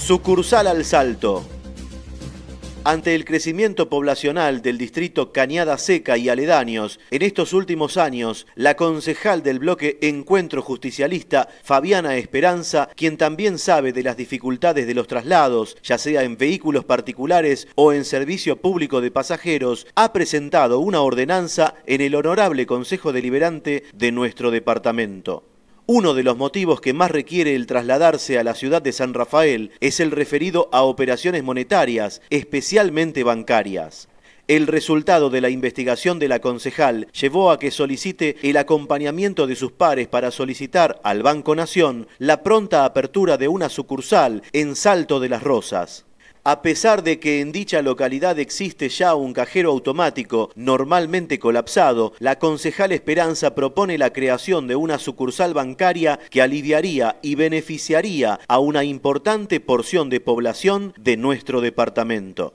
Sucursal al Salto. Ante el crecimiento poblacional del distrito Cañada Seca y aledaños, en estos últimos años, la concejal del bloque Encuentro Justicialista, Fabiana Esperanza, quien también sabe de las dificultades de los traslados, ya sea en vehículos particulares o en servicio público de pasajeros, ha presentado una ordenanza en el Honorable Consejo Deliberante de nuestro departamento. Uno de los motivos que más requiere el trasladarse a la ciudad de San Rafael es el referido a operaciones monetarias, especialmente bancarias. El resultado de la investigación de la concejal llevó a que solicite el acompañamiento de sus pares para solicitar al Banco Nación la pronta apertura de una sucursal en Salto de las Rosas. A pesar de que en dicha localidad existe ya un cajero automático normalmente colapsado, la concejal Esperanza propone la creación de una sucursal bancaria que aliviaría y beneficiaría a una importante porción de población de nuestro departamento.